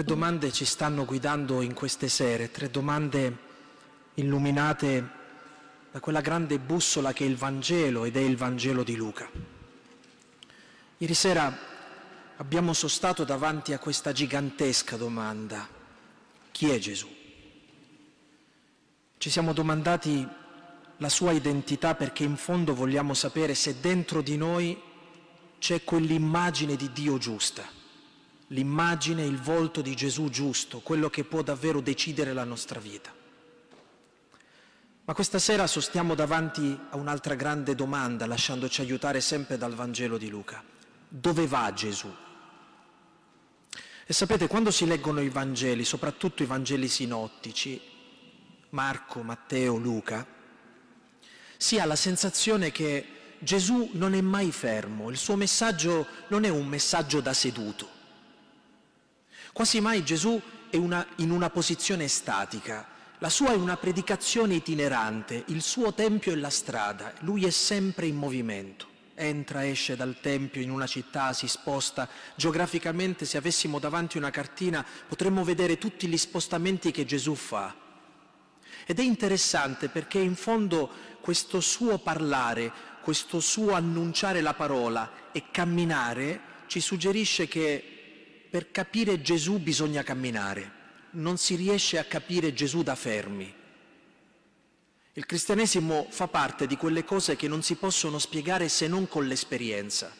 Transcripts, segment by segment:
Tre domande ci stanno guidando in queste sere, tre domande illuminate da quella grande bussola che è il Vangelo ed è il Vangelo di Luca. Ieri sera abbiamo sostato davanti a questa gigantesca domanda, chi è Gesù? Ci siamo domandati la sua identità perché in fondo vogliamo sapere se dentro di noi c'è quell'immagine di Dio giusta l'immagine, il volto di Gesù giusto, quello che può davvero decidere la nostra vita. Ma questa sera sostiamo davanti a un'altra grande domanda, lasciandoci aiutare sempre dal Vangelo di Luca. Dove va Gesù? E sapete, quando si leggono i Vangeli, soprattutto i Vangeli sinottici, Marco, Matteo, Luca, si ha la sensazione che Gesù non è mai fermo, il suo messaggio non è un messaggio da seduto Quasi mai Gesù è una, in una posizione statica, la sua è una predicazione itinerante, il suo tempio è la strada, lui è sempre in movimento. Entra, esce dal tempio in una città, si sposta. Geograficamente, se avessimo davanti una cartina, potremmo vedere tutti gli spostamenti che Gesù fa. Ed è interessante perché in fondo questo suo parlare, questo suo annunciare la parola e camminare ci suggerisce che per capire Gesù bisogna camminare, non si riesce a capire Gesù da fermi. Il cristianesimo fa parte di quelle cose che non si possono spiegare se non con l'esperienza.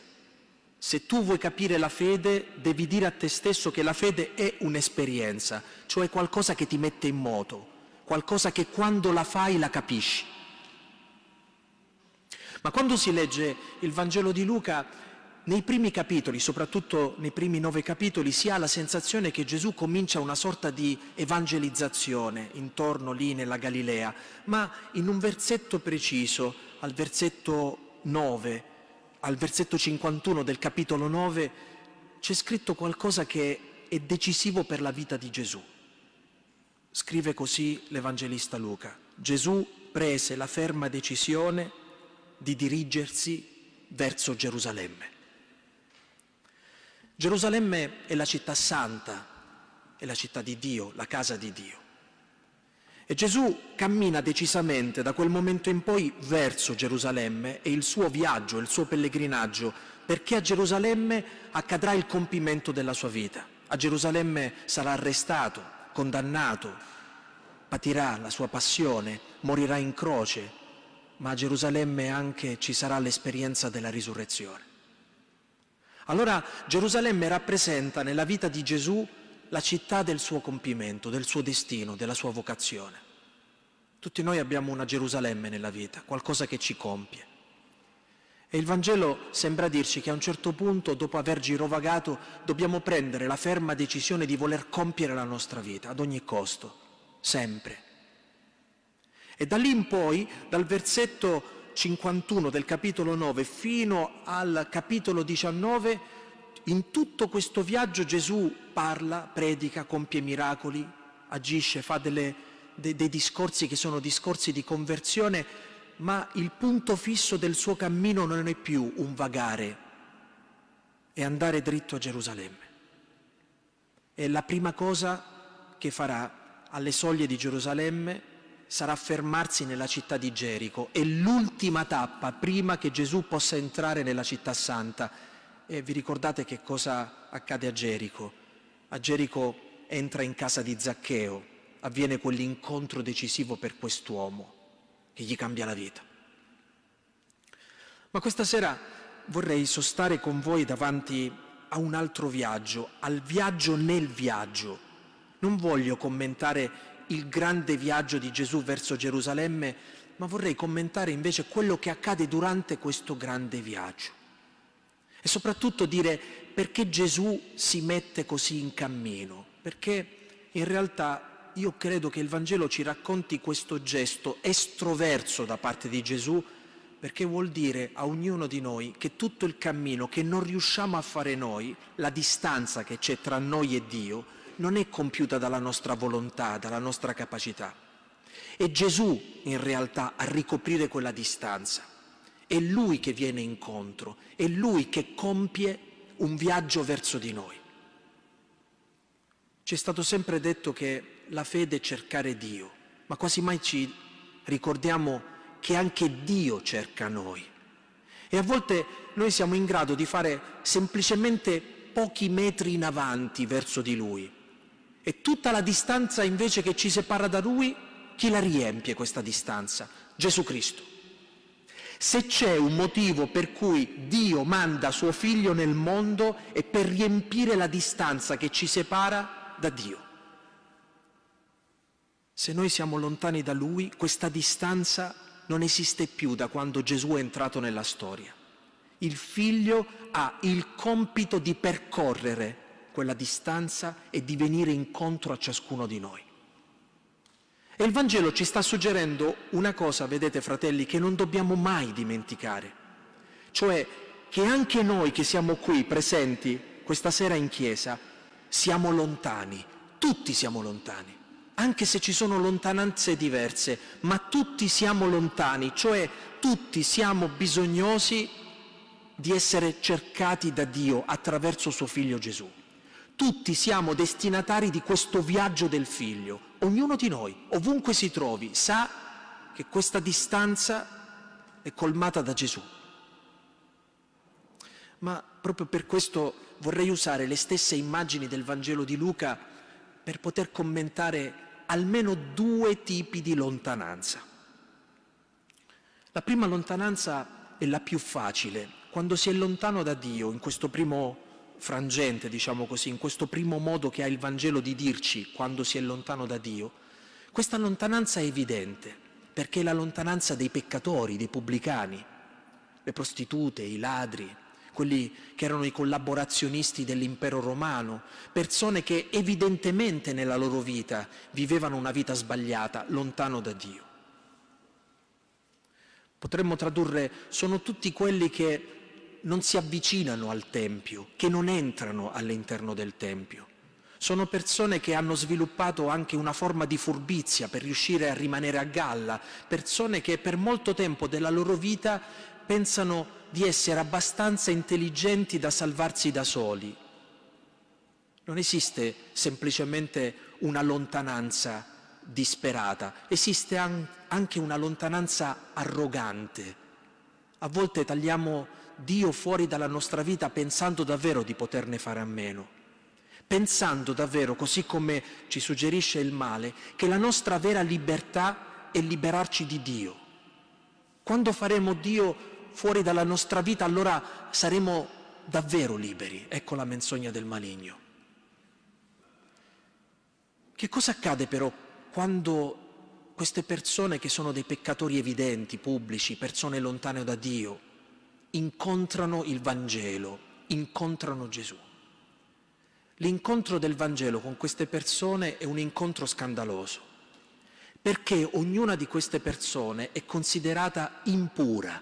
Se tu vuoi capire la fede, devi dire a te stesso che la fede è un'esperienza, cioè qualcosa che ti mette in moto, qualcosa che quando la fai la capisci. Ma quando si legge il Vangelo di Luca nei primi capitoli, soprattutto nei primi nove capitoli, si ha la sensazione che Gesù comincia una sorta di evangelizzazione intorno lì nella Galilea, ma in un versetto preciso, al versetto 9, al versetto 51 del capitolo 9, c'è scritto qualcosa che è decisivo per la vita di Gesù. Scrive così l'Evangelista Luca. Gesù prese la ferma decisione di dirigersi verso Gerusalemme. Gerusalemme è la città santa, è la città di Dio, la casa di Dio. E Gesù cammina decisamente da quel momento in poi verso Gerusalemme e il suo viaggio, il suo pellegrinaggio, perché a Gerusalemme accadrà il compimento della sua vita. A Gerusalemme sarà arrestato, condannato, patirà la sua passione, morirà in croce, ma a Gerusalemme anche ci sarà l'esperienza della risurrezione. Allora Gerusalemme rappresenta nella vita di Gesù la città del suo compimento, del suo destino, della sua vocazione. Tutti noi abbiamo una Gerusalemme nella vita, qualcosa che ci compie. E il Vangelo sembra dirci che a un certo punto, dopo aver girovagato, dobbiamo prendere la ferma decisione di voler compiere la nostra vita, ad ogni costo, sempre. E da lì in poi, dal versetto 51 del capitolo 9 fino al capitolo 19, in tutto questo viaggio Gesù parla, predica, compie miracoli, agisce, fa delle, de, dei discorsi che sono discorsi di conversione, ma il punto fisso del suo cammino non è più un vagare, è andare dritto a Gerusalemme. È la prima cosa che farà alle soglie di Gerusalemme sarà fermarsi nella città di Gerico. È l'ultima tappa prima che Gesù possa entrare nella città santa. E vi ricordate che cosa accade a Gerico? A Gerico entra in casa di Zaccheo, avviene quell'incontro decisivo per quest'uomo che gli cambia la vita. Ma questa sera vorrei sostare con voi davanti a un altro viaggio, al viaggio nel viaggio. Non voglio commentare il grande viaggio di Gesù verso Gerusalemme, ma vorrei commentare invece quello che accade durante questo grande viaggio. E soprattutto dire perché Gesù si mette così in cammino, perché in realtà io credo che il Vangelo ci racconti questo gesto estroverso da parte di Gesù, perché vuol dire a ognuno di noi che tutto il cammino che non riusciamo a fare noi, la distanza che c'è tra noi e Dio, non è compiuta dalla nostra volontà, dalla nostra capacità. È Gesù in realtà a ricoprire quella distanza. È Lui che viene incontro, è Lui che compie un viaggio verso di noi. Ci è stato sempre detto che la fede è cercare Dio, ma quasi mai ci ricordiamo che anche Dio cerca noi. E a volte noi siamo in grado di fare semplicemente pochi metri in avanti verso di Lui, e tutta la distanza invece che ci separa da Lui, chi la riempie questa distanza? Gesù Cristo. Se c'è un motivo per cui Dio manda suo figlio nel mondo è per riempire la distanza che ci separa da Dio. Se noi siamo lontani da Lui, questa distanza non esiste più da quando Gesù è entrato nella storia. Il figlio ha il compito di percorrere quella distanza e di venire incontro a ciascuno di noi. E il Vangelo ci sta suggerendo una cosa, vedete fratelli, che non dobbiamo mai dimenticare, cioè che anche noi che siamo qui presenti questa sera in chiesa siamo lontani, tutti siamo lontani, anche se ci sono lontananze diverse, ma tutti siamo lontani, cioè tutti siamo bisognosi di essere cercati da Dio attraverso suo figlio Gesù. Tutti siamo destinatari di questo viaggio del figlio. Ognuno di noi, ovunque si trovi, sa che questa distanza è colmata da Gesù. Ma proprio per questo vorrei usare le stesse immagini del Vangelo di Luca per poter commentare almeno due tipi di lontananza. La prima lontananza è la più facile, quando si è lontano da Dio in questo primo frangente, diciamo così, in questo primo modo che ha il Vangelo di dirci quando si è lontano da Dio, questa lontananza è evidente, perché è la lontananza dei peccatori, dei pubblicani, le prostitute, i ladri, quelli che erano i collaborazionisti dell'impero romano, persone che evidentemente nella loro vita vivevano una vita sbagliata, lontano da Dio. Potremmo tradurre, sono tutti quelli che non si avvicinano al Tempio, che non entrano all'interno del Tempio. Sono persone che hanno sviluppato anche una forma di furbizia per riuscire a rimanere a galla, persone che per molto tempo della loro vita pensano di essere abbastanza intelligenti da salvarsi da soli. Non esiste semplicemente una lontananza disperata, esiste anche una lontananza arrogante. A volte tagliamo Dio fuori dalla nostra vita pensando davvero di poterne fare a meno pensando davvero, così come ci suggerisce il male, che la nostra vera libertà è liberarci di Dio. Quando faremo Dio fuori dalla nostra vita, allora saremo davvero liberi. Ecco la menzogna del maligno. Che cosa accade però quando queste persone che sono dei peccatori evidenti, pubblici, persone lontane da Dio, incontrano il Vangelo, incontrano Gesù. L'incontro del Vangelo con queste persone è un incontro scandaloso, perché ognuna di queste persone è considerata impura,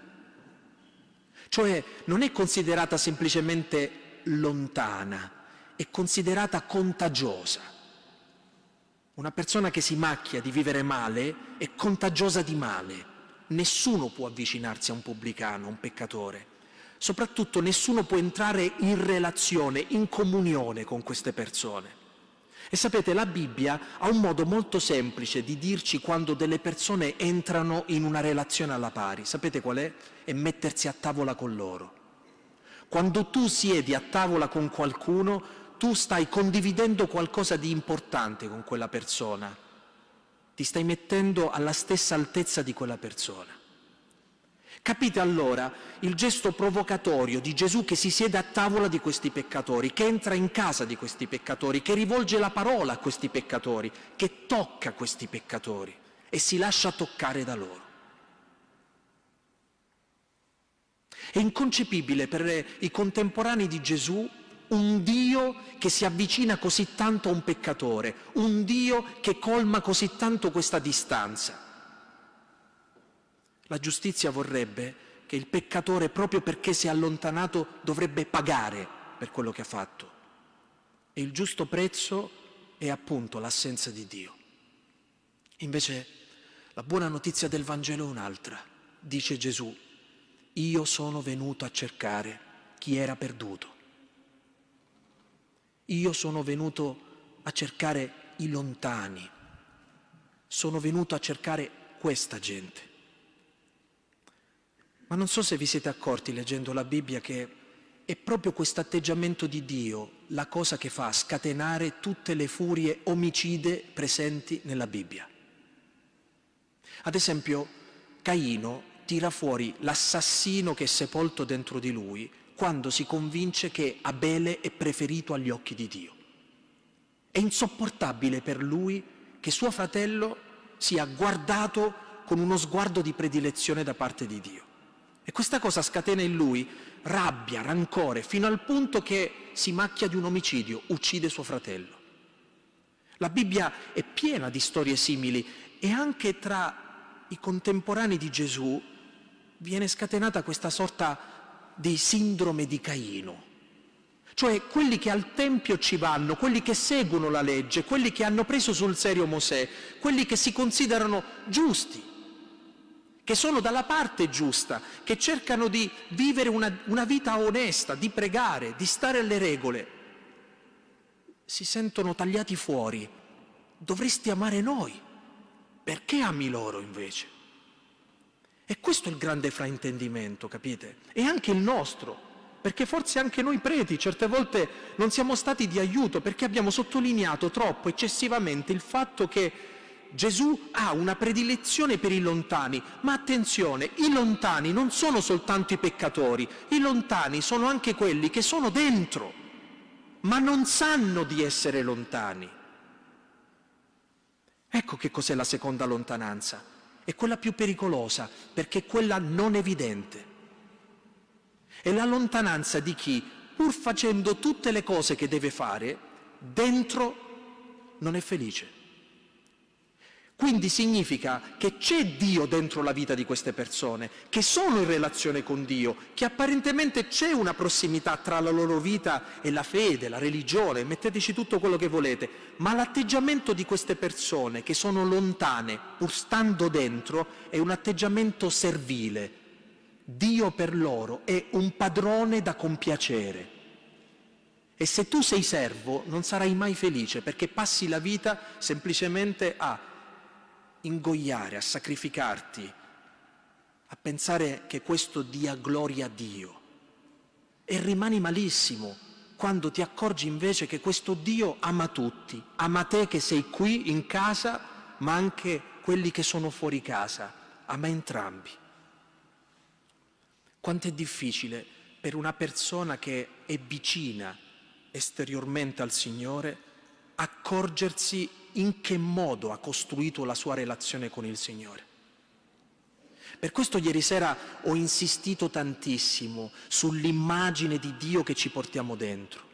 cioè non è considerata semplicemente lontana, è considerata contagiosa. Una persona che si macchia di vivere male è contagiosa di male, nessuno può avvicinarsi a un pubblicano, a un peccatore. Soprattutto nessuno può entrare in relazione, in comunione con queste persone. E sapete, la Bibbia ha un modo molto semplice di dirci quando delle persone entrano in una relazione alla pari. Sapete qual è? È mettersi a tavola con loro. Quando tu siedi a tavola con qualcuno, tu stai condividendo qualcosa di importante con quella persona ti stai mettendo alla stessa altezza di quella persona. Capite allora il gesto provocatorio di Gesù che si siede a tavola di questi peccatori, che entra in casa di questi peccatori, che rivolge la parola a questi peccatori, che tocca questi peccatori e si lascia toccare da loro. È inconcepibile per i contemporanei di Gesù un Dio che si avvicina così tanto a un peccatore, un Dio che colma così tanto questa distanza. La giustizia vorrebbe che il peccatore, proprio perché si è allontanato, dovrebbe pagare per quello che ha fatto. E il giusto prezzo è appunto l'assenza di Dio. Invece la buona notizia del Vangelo è un'altra. Dice Gesù, io sono venuto a cercare chi era perduto. Io sono venuto a cercare i lontani, sono venuto a cercare questa gente. Ma non so se vi siete accorti leggendo la Bibbia che è proprio questo atteggiamento di Dio la cosa che fa scatenare tutte le furie omicide presenti nella Bibbia. Ad esempio, Caino tira fuori l'assassino che è sepolto dentro di lui quando si convince che Abele è preferito agli occhi di Dio. È insopportabile per lui che suo fratello sia guardato con uno sguardo di predilezione da parte di Dio. E questa cosa scatena in lui rabbia, rancore, fino al punto che si macchia di un omicidio, uccide suo fratello. La Bibbia è piena di storie simili e anche tra i contemporanei di Gesù viene scatenata questa sorta di di sindrome di Caino, cioè quelli che al Tempio ci vanno, quelli che seguono la legge, quelli che hanno preso sul serio Mosè, quelli che si considerano giusti, che sono dalla parte giusta, che cercano di vivere una, una vita onesta, di pregare, di stare alle regole, si sentono tagliati fuori. Dovresti amare noi. Perché ami loro invece? E questo è il grande fraintendimento, capite? E anche il nostro, perché forse anche noi preti certe volte non siamo stati di aiuto perché abbiamo sottolineato troppo eccessivamente il fatto che Gesù ha una predilezione per i lontani, ma attenzione, i lontani non sono soltanto i peccatori, i lontani sono anche quelli che sono dentro, ma non sanno di essere lontani. Ecco che cos'è la seconda lontananza è quella più pericolosa perché è quella non evidente. È la lontananza di chi, pur facendo tutte le cose che deve fare, dentro non è felice. Quindi significa che c'è Dio dentro la vita di queste persone, che sono in relazione con Dio, che apparentemente c'è una prossimità tra la loro vita e la fede, la religione, metteteci tutto quello che volete, ma l'atteggiamento di queste persone che sono lontane, pur stando dentro, è un atteggiamento servile. Dio per loro è un padrone da compiacere. E se tu sei servo non sarai mai felice perché passi la vita semplicemente a ingoiare, a sacrificarti, a pensare che questo dia gloria a Dio. E rimani malissimo quando ti accorgi invece che questo Dio ama tutti, ama te che sei qui in casa, ma anche quelli che sono fuori casa, ama entrambi. Quanto è difficile per una persona che è vicina esteriormente al Signore accorgersi in che modo ha costruito la sua relazione con il Signore. Per questo ieri sera ho insistito tantissimo sull'immagine di Dio che ci portiamo dentro.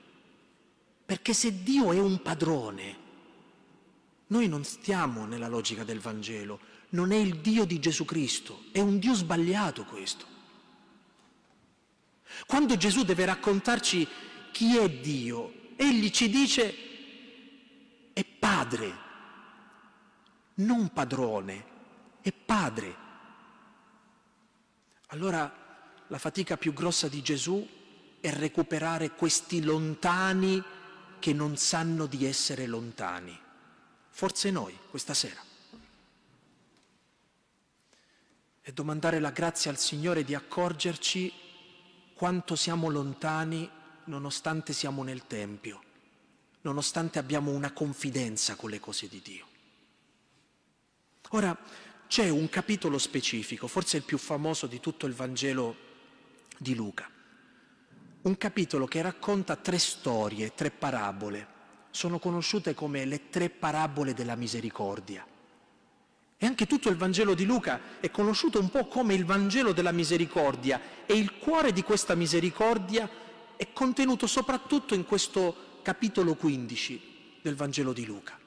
Perché se Dio è un padrone, noi non stiamo nella logica del Vangelo, non è il Dio di Gesù Cristo, è un Dio sbagliato questo. Quando Gesù deve raccontarci chi è Dio, egli ci dice padre, non padrone, è padre. Allora la fatica più grossa di Gesù è recuperare questi lontani che non sanno di essere lontani. Forse noi, questa sera. E domandare la grazia al Signore di accorgerci quanto siamo lontani nonostante siamo nel Tempio nonostante abbiamo una confidenza con le cose di Dio. Ora, c'è un capitolo specifico, forse il più famoso di tutto il Vangelo di Luca, un capitolo che racconta tre storie, tre parabole, sono conosciute come le tre parabole della misericordia. E anche tutto il Vangelo di Luca è conosciuto un po' come il Vangelo della misericordia e il cuore di questa misericordia è contenuto soprattutto in questo capitolo 15 del Vangelo di Luca.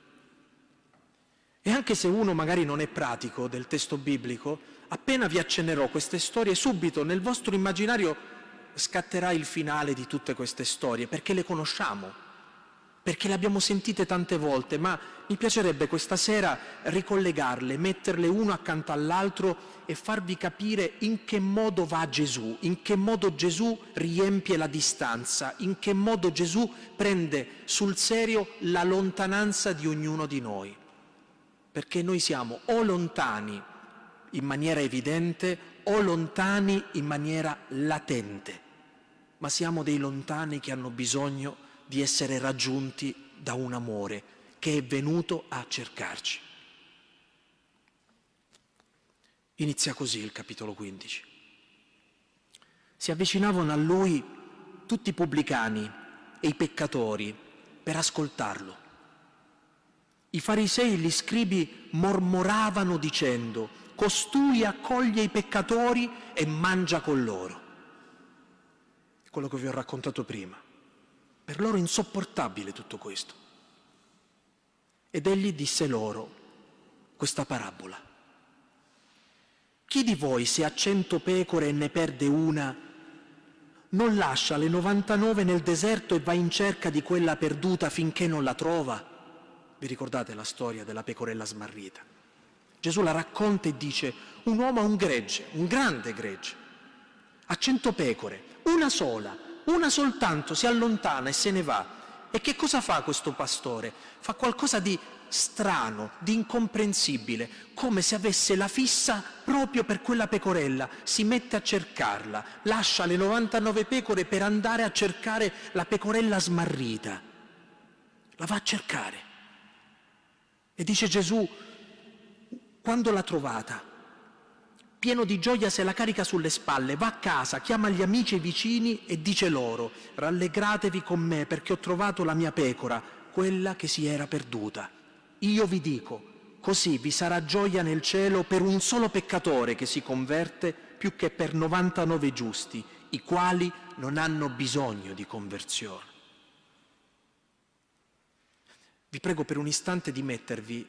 E anche se uno magari non è pratico del testo biblico, appena vi accennerò queste storie, subito nel vostro immaginario scatterà il finale di tutte queste storie, perché le conosciamo perché le abbiamo sentite tante volte, ma mi piacerebbe questa sera ricollegarle, metterle uno accanto all'altro e farvi capire in che modo va Gesù, in che modo Gesù riempie la distanza, in che modo Gesù prende sul serio la lontananza di ognuno di noi. Perché noi siamo o lontani in maniera evidente o lontani in maniera latente, ma siamo dei lontani che hanno bisogno di di essere raggiunti da un amore che è venuto a cercarci. Inizia così il capitolo 15. Si avvicinavano a lui tutti i pubblicani e i peccatori per ascoltarlo. I farisei e gli scribi mormoravano dicendo, costui accoglie i peccatori e mangia con loro. Quello che vi ho raccontato prima. Per loro insopportabile tutto questo. Ed egli disse loro questa parabola. Chi di voi se ha cento pecore e ne perde una, non lascia le 99 nel deserto e va in cerca di quella perduta finché non la trova? Vi ricordate la storia della pecorella smarrita? Gesù la racconta e dice, un uomo ha un gregge, un grande gregge, ha cento pecore, una sola, una soltanto si allontana e se ne va. E che cosa fa questo pastore? Fa qualcosa di strano, di incomprensibile, come se avesse la fissa proprio per quella pecorella, si mette a cercarla, lascia le 99 pecore per andare a cercare la pecorella smarrita, la va a cercare. E dice Gesù, quando l'ha trovata, pieno di gioia se la carica sulle spalle, va a casa, chiama gli amici e i vicini e dice loro, rallegratevi con me perché ho trovato la mia pecora, quella che si era perduta. Io vi dico, così vi sarà gioia nel cielo per un solo peccatore che si converte più che per 99 giusti, i quali non hanno bisogno di conversione. Vi prego per un istante di mettervi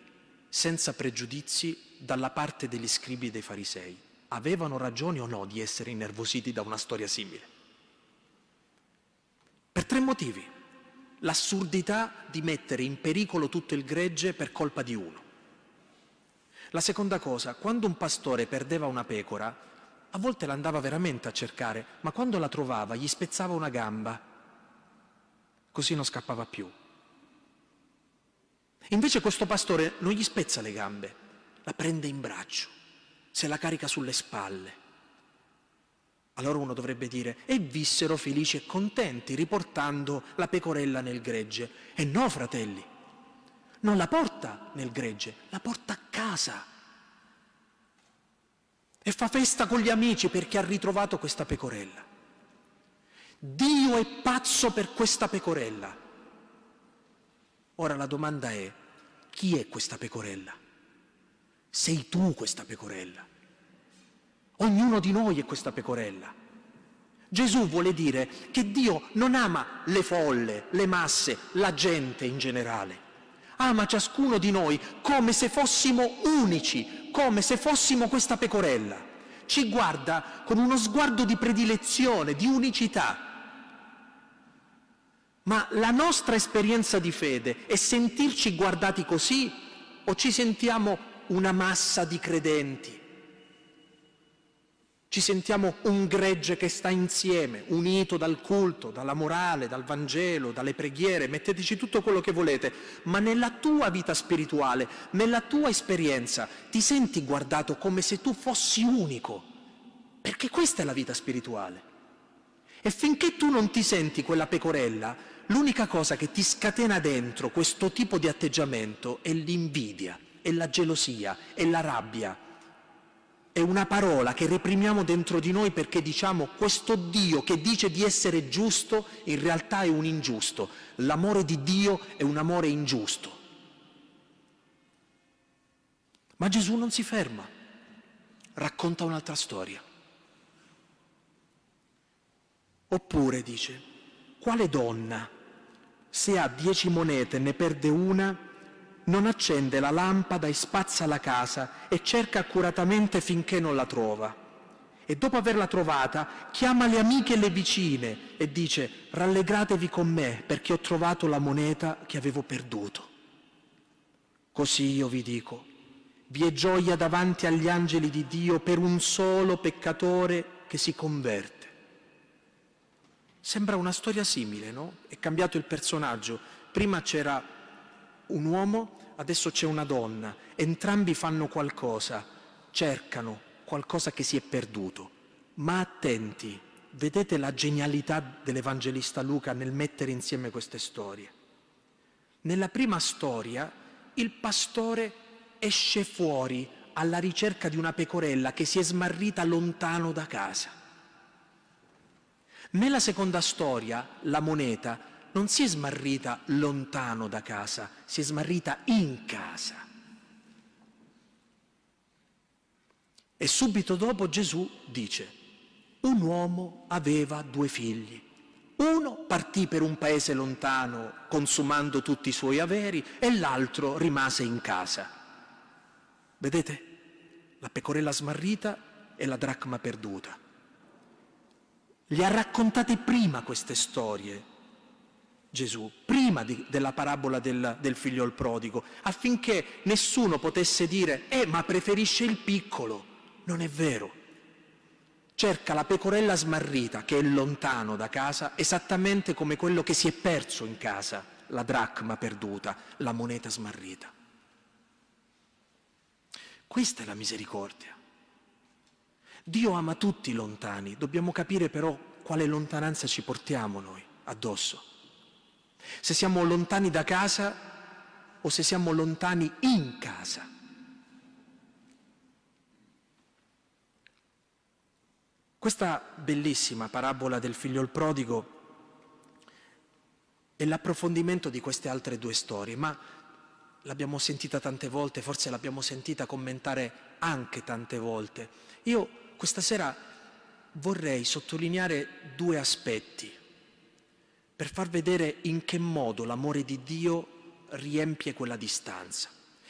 senza pregiudizi dalla parte degli scribi dei farisei avevano ragione o no di essere innervositi da una storia simile? Per tre motivi. L'assurdità di mettere in pericolo tutto il gregge per colpa di uno. La seconda cosa, quando un pastore perdeva una pecora, a volte l'andava veramente a cercare, ma quando la trovava gli spezzava una gamba, così non scappava più. Invece questo pastore non gli spezza le gambe, la prende in braccio, se la carica sulle spalle. Allora uno dovrebbe dire, e vissero felici e contenti, riportando la pecorella nel gregge. E no, fratelli, non la porta nel gregge, la porta a casa. E fa festa con gli amici perché ha ritrovato questa pecorella. Dio è pazzo per questa pecorella. Ora la domanda è, chi è questa pecorella? Sei tu questa pecorella. Ognuno di noi è questa pecorella. Gesù vuole dire che Dio non ama le folle, le masse, la gente in generale. Ama ciascuno di noi come se fossimo unici, come se fossimo questa pecorella. Ci guarda con uno sguardo di predilezione, di unicità. Ma la nostra esperienza di fede è sentirci guardati così o ci sentiamo una massa di credenti. Ci sentiamo un gregge che sta insieme, unito dal culto, dalla morale, dal Vangelo, dalle preghiere, metteteci tutto quello che volete, ma nella tua vita spirituale, nella tua esperienza, ti senti guardato come se tu fossi unico, perché questa è la vita spirituale. E finché tu non ti senti quella pecorella, l'unica cosa che ti scatena dentro questo tipo di atteggiamento è l'invidia è la gelosia, è la rabbia. È una parola che reprimiamo dentro di noi perché diciamo questo Dio che dice di essere giusto in realtà è un ingiusto. L'amore di Dio è un amore ingiusto. Ma Gesù non si ferma, racconta un'altra storia. Oppure dice, quale donna, se ha dieci monete e ne perde una, non accende la lampada e spazza la casa e cerca accuratamente finché non la trova. E dopo averla trovata chiama le amiche e le vicine e dice rallegratevi con me perché ho trovato la moneta che avevo perduto. Così io vi dico, vi è gioia davanti agli angeli di Dio per un solo peccatore che si converte. Sembra una storia simile, no? È cambiato il personaggio. Prima c'era un uomo, adesso c'è una donna, entrambi fanno qualcosa, cercano qualcosa che si è perduto. Ma attenti, vedete la genialità dell'Evangelista Luca nel mettere insieme queste storie. Nella prima storia il pastore esce fuori alla ricerca di una pecorella che si è smarrita lontano da casa. Nella seconda storia, la moneta, non si è smarrita lontano da casa, si è smarrita in casa. E subito dopo Gesù dice, un uomo aveva due figli. Uno partì per un paese lontano consumando tutti i suoi averi e l'altro rimase in casa. Vedete? La pecorella smarrita e la dracma perduta. Gli ha raccontate prima queste storie Gesù, prima di, della parabola del, del figlio al prodigo, affinché nessuno potesse dire, eh ma preferisce il piccolo. Non è vero. Cerca la pecorella smarrita che è lontano da casa, esattamente come quello che si è perso in casa, la dracma perduta, la moneta smarrita. Questa è la misericordia. Dio ama tutti i lontani, dobbiamo capire però quale lontananza ci portiamo noi addosso se siamo lontani da casa o se siamo lontani in casa. Questa bellissima parabola del figlio il prodigo è l'approfondimento di queste altre due storie, ma l'abbiamo sentita tante volte, forse l'abbiamo sentita commentare anche tante volte. Io questa sera vorrei sottolineare due aspetti per far vedere in che modo l'amore di Dio riempie quella distanza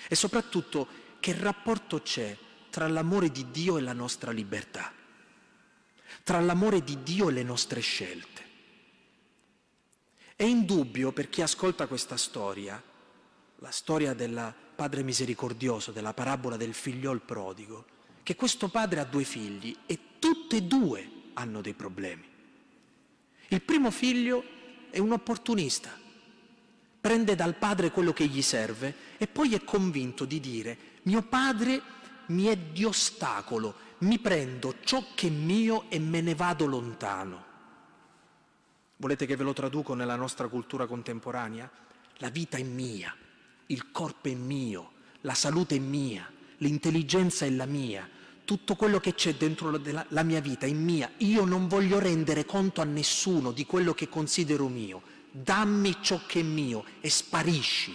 e soprattutto che rapporto c'è tra l'amore di Dio e la nostra libertà, tra l'amore di Dio e le nostre scelte. È indubbio per chi ascolta questa storia, la storia del Padre misericordioso, della parabola del figliol prodigo, che questo padre ha due figli e tutti e due hanno dei problemi. Il primo figlio è un opportunista, prende dal padre quello che gli serve e poi è convinto di dire mio padre mi è di ostacolo, mi prendo ciò che è mio e me ne vado lontano. Volete che ve lo traduco nella nostra cultura contemporanea? La vita è mia, il corpo è mio, la salute è mia, l'intelligenza è la mia, tutto quello che c'è dentro la, mia vita, in mia. Io non voglio rendere conto a nessuno di quello che considero mio. Dammi ciò che è mio e sparisci.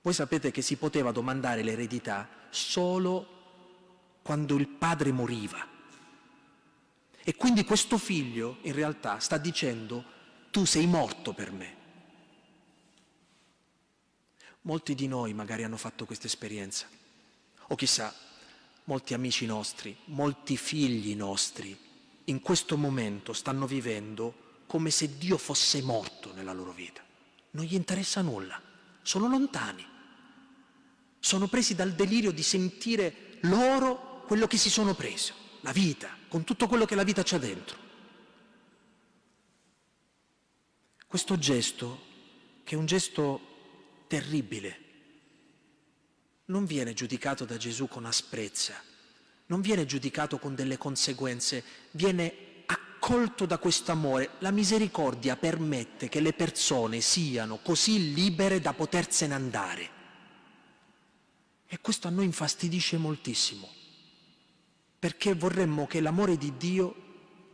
Voi sapete che si poteva domandare l'eredità solo quando il padre moriva. E quindi questo figlio in realtà sta dicendo tu sei morto per me. Molti di noi magari hanno fatto questa esperienza. O chissà, molti amici nostri, molti figli nostri, in questo momento stanno vivendo come se Dio fosse morto nella loro vita. Non gli interessa nulla, sono lontani, sono presi dal delirio di sentire loro quello che si sono presi, la vita, con tutto quello che la vita c'ha dentro. Questo gesto, che è un gesto terribile, non viene giudicato da Gesù con asprezza, non viene giudicato con delle conseguenze, viene accolto da questo amore. La misericordia permette che le persone siano così libere da potersene andare. E questo a noi infastidisce moltissimo, perché vorremmo che l'amore di Dio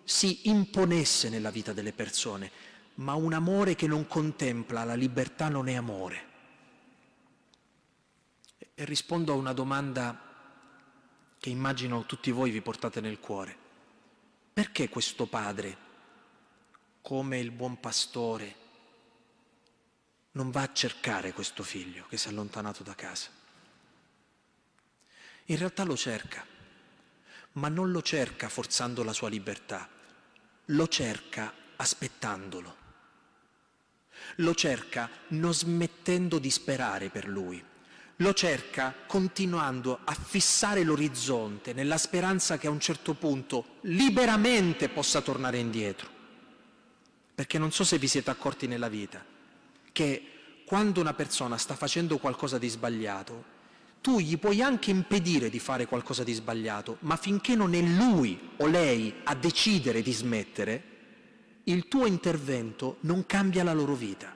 si imponesse nella vita delle persone, ma un amore che non contempla la libertà non è amore e rispondo a una domanda che immagino tutti voi vi portate nel cuore. Perché questo padre, come il buon pastore, non va a cercare questo figlio che si è allontanato da casa? In realtà lo cerca, ma non lo cerca forzando la sua libertà, lo cerca aspettandolo, lo cerca non smettendo di sperare per lui lo cerca continuando a fissare l'orizzonte nella speranza che a un certo punto liberamente possa tornare indietro. Perché non so se vi siete accorti nella vita che quando una persona sta facendo qualcosa di sbagliato, tu gli puoi anche impedire di fare qualcosa di sbagliato, ma finché non è lui o lei a decidere di smettere, il tuo intervento non cambia la loro vita.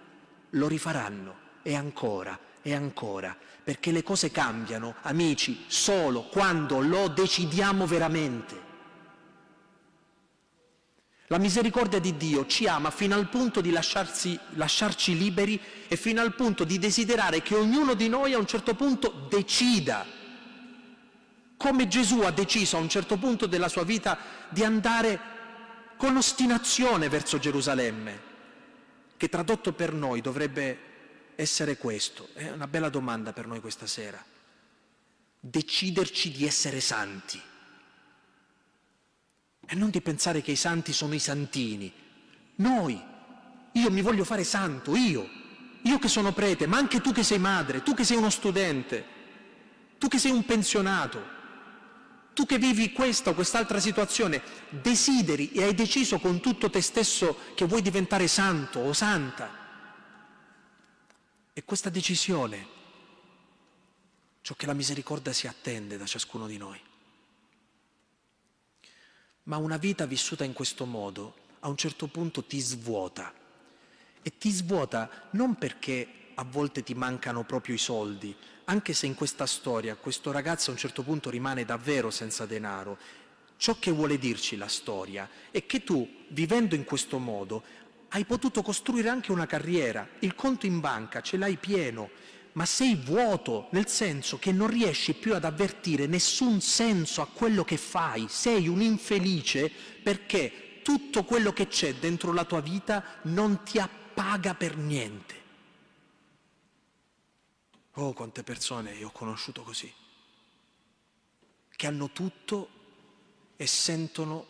Lo rifaranno e ancora e ancora, perché le cose cambiano, amici, solo quando lo decidiamo veramente. La misericordia di Dio ci ama fino al punto di lasciarsi, lasciarci liberi e fino al punto di desiderare che ognuno di noi a un certo punto decida, come Gesù ha deciso a un certo punto della sua vita di andare con ostinazione verso Gerusalemme, che tradotto per noi dovrebbe essere questo? È una bella domanda per noi questa sera. Deciderci di essere santi e non di pensare che i santi sono i santini. Noi, io mi voglio fare santo, io, io che sono prete, ma anche tu che sei madre, tu che sei uno studente, tu che sei un pensionato, tu che vivi questa o quest'altra situazione, desideri e hai deciso con tutto te stesso che vuoi diventare santo o santa e questa decisione, ciò che la misericordia si attende da ciascuno di noi. Ma una vita vissuta in questo modo a un certo punto ti svuota. E ti svuota non perché a volte ti mancano proprio i soldi, anche se in questa storia questo ragazzo a un certo punto rimane davvero senza denaro. Ciò che vuole dirci la storia è che tu, vivendo in questo modo, hai potuto costruire anche una carriera, il conto in banca ce l'hai pieno, ma sei vuoto nel senso che non riesci più ad avvertire nessun senso a quello che fai, sei un infelice perché tutto quello che c'è dentro la tua vita non ti appaga per niente. Oh, quante persone io ho conosciuto così, che hanno tutto e sentono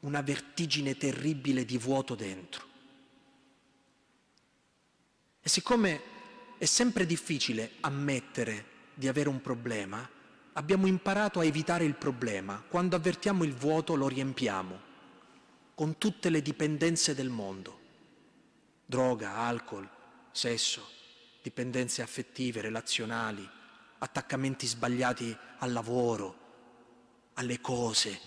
una vertigine terribile di vuoto dentro. E siccome è sempre difficile ammettere di avere un problema, abbiamo imparato a evitare il problema. Quando avvertiamo il vuoto lo riempiamo con tutte le dipendenze del mondo. Droga, alcol, sesso, dipendenze affettive, relazionali, attaccamenti sbagliati al lavoro, alle cose.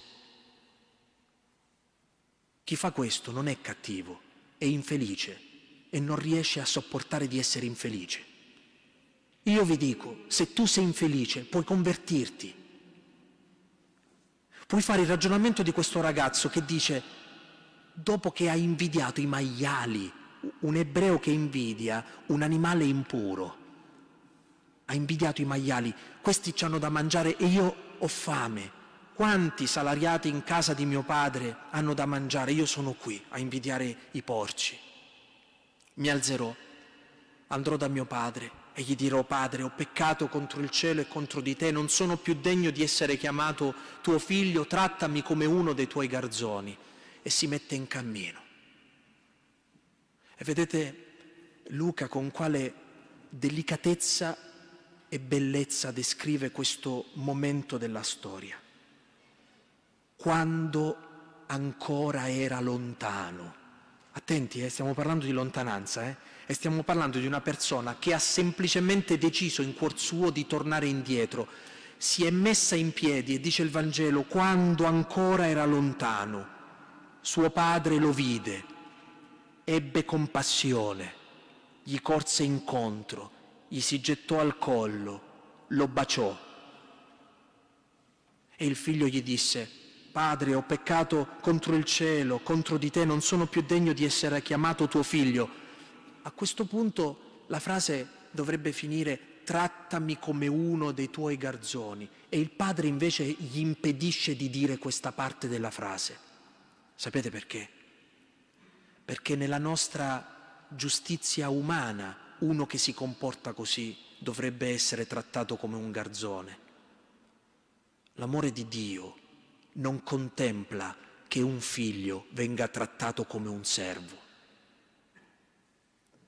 Chi fa questo non è cattivo, è infelice e non riesce a sopportare di essere infelice. Io vi dico, se tu sei infelice, puoi convertirti. Puoi fare il ragionamento di questo ragazzo che dice, dopo che ha invidiato i maiali, un ebreo che invidia un animale impuro, ha invidiato i maiali, questi ci hanno da mangiare e io ho fame. Quanti salariati in casa di mio padre hanno da mangiare? Io sono qui a invidiare i porci. Mi alzerò, andrò da mio padre e gli dirò, Padre, ho peccato contro il cielo e contro di te, non sono più degno di essere chiamato tuo figlio, trattami come uno dei tuoi garzoni. E si mette in cammino. E vedete Luca con quale delicatezza e bellezza descrive questo momento della storia. Quando ancora era lontano, Attenti, eh, stiamo parlando di lontananza eh, e stiamo parlando di una persona che ha semplicemente deciso in cuor suo di tornare indietro. Si è messa in piedi e dice il Vangelo quando ancora era lontano. Suo padre lo vide, ebbe compassione, gli corse incontro, gli si gettò al collo, lo baciò. E il figlio gli disse, Padre, ho peccato contro il cielo, contro di te, non sono più degno di essere chiamato tuo figlio. A questo punto la frase dovrebbe finire trattami come uno dei tuoi garzoni e il padre invece gli impedisce di dire questa parte della frase. Sapete perché? Perché nella nostra giustizia umana uno che si comporta così dovrebbe essere trattato come un garzone. L'amore di Dio non contempla che un figlio venga trattato come un servo.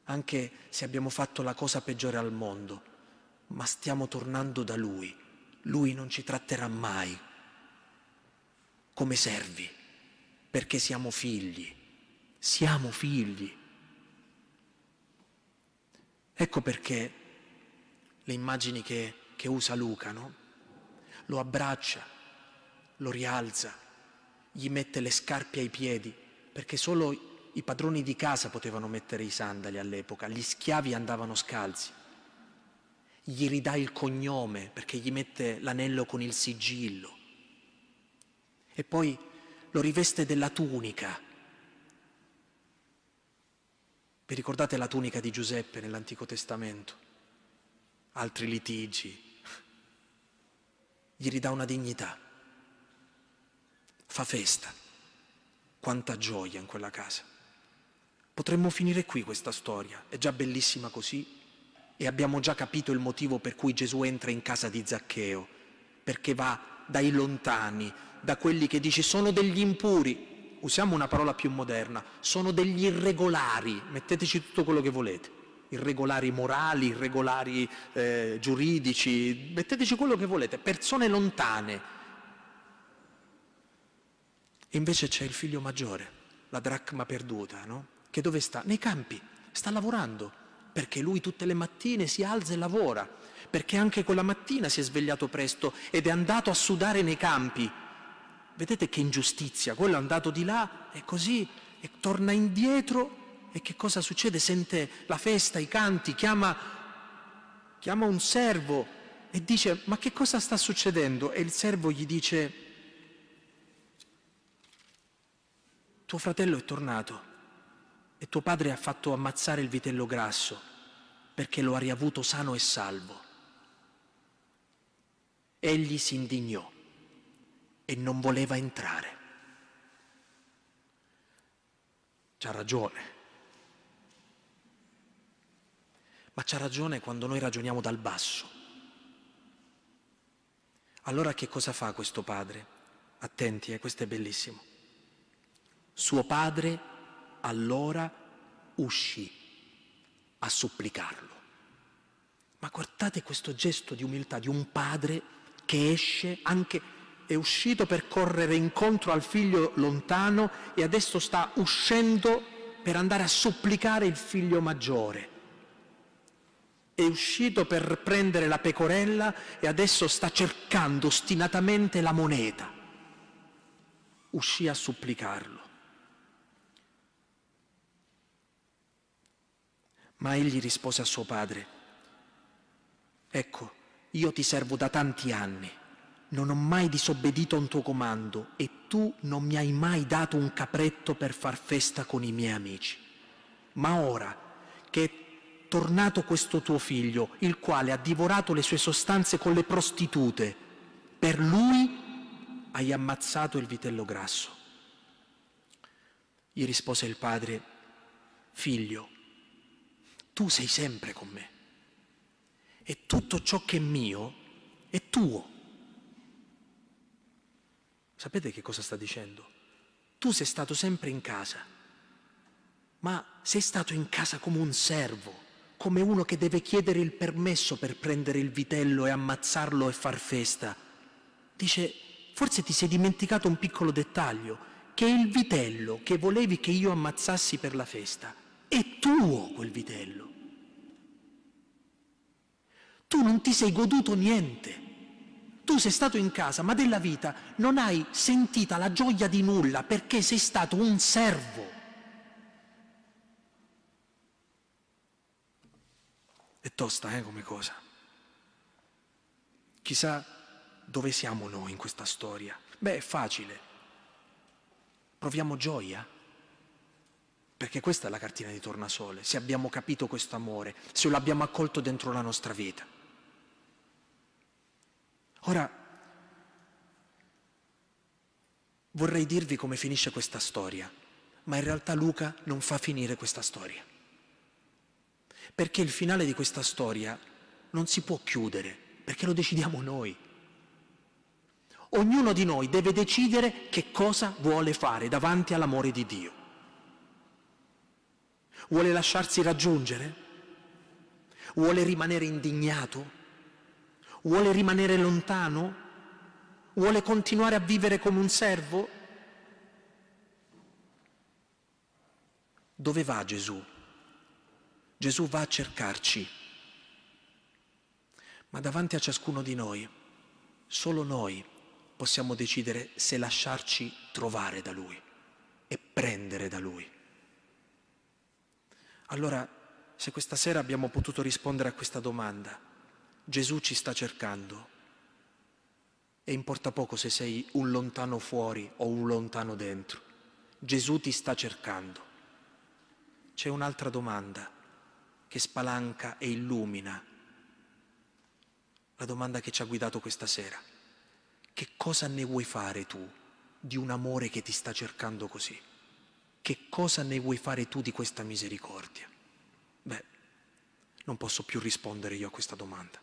Anche se abbiamo fatto la cosa peggiore al mondo, ma stiamo tornando da Lui, Lui non ci tratterà mai come servi, perché siamo figli, siamo figli. Ecco perché le immagini che, che usa Luca, no? Lo abbraccia, lo rialza, gli mette le scarpe ai piedi, perché solo i padroni di casa potevano mettere i sandali all'epoca, gli schiavi andavano scalzi. Gli ridà il cognome perché gli mette l'anello con il sigillo. E poi lo riveste della tunica. Vi ricordate la tunica di Giuseppe nell'Antico Testamento? Altri litigi. Gli ridà una dignità fa festa. Quanta gioia in quella casa. Potremmo finire qui questa storia, è già bellissima così e abbiamo già capito il motivo per cui Gesù entra in casa di Zaccheo, perché va dai lontani, da quelli che dice sono degli impuri, usiamo una parola più moderna, sono degli irregolari, metteteci tutto quello che volete, irregolari morali, irregolari eh, giuridici, metteteci quello che volete, persone lontane e invece c'è il figlio maggiore, la dracma perduta, no? Che dove sta? Nei campi, sta lavorando, perché lui tutte le mattine si alza e lavora, perché anche quella mattina si è svegliato presto ed è andato a sudare nei campi. Vedete che ingiustizia, quello è andato di là e così, e torna indietro e che cosa succede? Sente la festa, i canti, chiama, chiama un servo e dice ma che cosa sta succedendo? E il servo gli dice tuo fratello è tornato e tuo padre ha fatto ammazzare il vitello grasso perché lo ha riavuto sano e salvo. Egli si indignò e non voleva entrare. C'ha ragione. Ma c'ha ragione quando noi ragioniamo dal basso. Allora che cosa fa questo padre? Attenti, eh, questo è bellissimo suo padre allora uscì a supplicarlo. Ma guardate questo gesto di umiltà di un padre che esce anche è uscito per correre incontro al figlio lontano e adesso sta uscendo per andare a supplicare il figlio maggiore. È uscito per prendere la pecorella e adesso sta cercando ostinatamente la moneta. Uscì a supplicarlo. Ma egli rispose a suo padre, ecco, io ti servo da tanti anni, non ho mai disobbedito a un tuo comando e tu non mi hai mai dato un capretto per far festa con i miei amici. Ma ora che è tornato questo tuo figlio, il quale ha divorato le sue sostanze con le prostitute, per lui hai ammazzato il vitello grasso. Gli rispose il padre, figlio, tu sei sempre con me e tutto ciò che è mio è tuo. Sapete che cosa sta dicendo? Tu sei stato sempre in casa, ma sei stato in casa come un servo, come uno che deve chiedere il permesso per prendere il vitello e ammazzarlo e far festa. Dice, forse ti sei dimenticato un piccolo dettaglio, che il vitello che volevi che io ammazzassi per la festa è tuo quel vitello. Tu non ti sei goduto niente. Tu sei stato in casa, ma della vita non hai sentita la gioia di nulla perché sei stato un servo. È tosta, eh, come cosa. Chissà dove siamo noi in questa storia. Beh, è facile. Proviamo gioia? Perché questa è la cartina di tornasole, se abbiamo capito questo amore, se lo abbiamo accolto dentro la nostra vita. Ora, vorrei dirvi come finisce questa storia, ma in realtà Luca non fa finire questa storia. Perché il finale di questa storia non si può chiudere, perché lo decidiamo noi. Ognuno di noi deve decidere che cosa vuole fare davanti all'amore di Dio. Vuole lasciarsi raggiungere? Vuole rimanere indignato? Vuole rimanere lontano? Vuole continuare a vivere come un servo? Dove va Gesù? Gesù va a cercarci, ma davanti a ciascuno di noi, solo noi possiamo decidere se lasciarci trovare da Lui e prendere da Lui. Allora, se questa sera abbiamo potuto rispondere a questa domanda, Gesù ci sta cercando e importa poco se sei un lontano fuori o un lontano dentro, Gesù ti sta cercando. C'è un'altra domanda che spalanca e illumina la domanda che ci ha guidato questa sera. Che cosa ne vuoi fare tu di un amore che ti sta cercando così? che cosa ne vuoi fare tu di questa misericordia? Beh, non posso più rispondere io a questa domanda.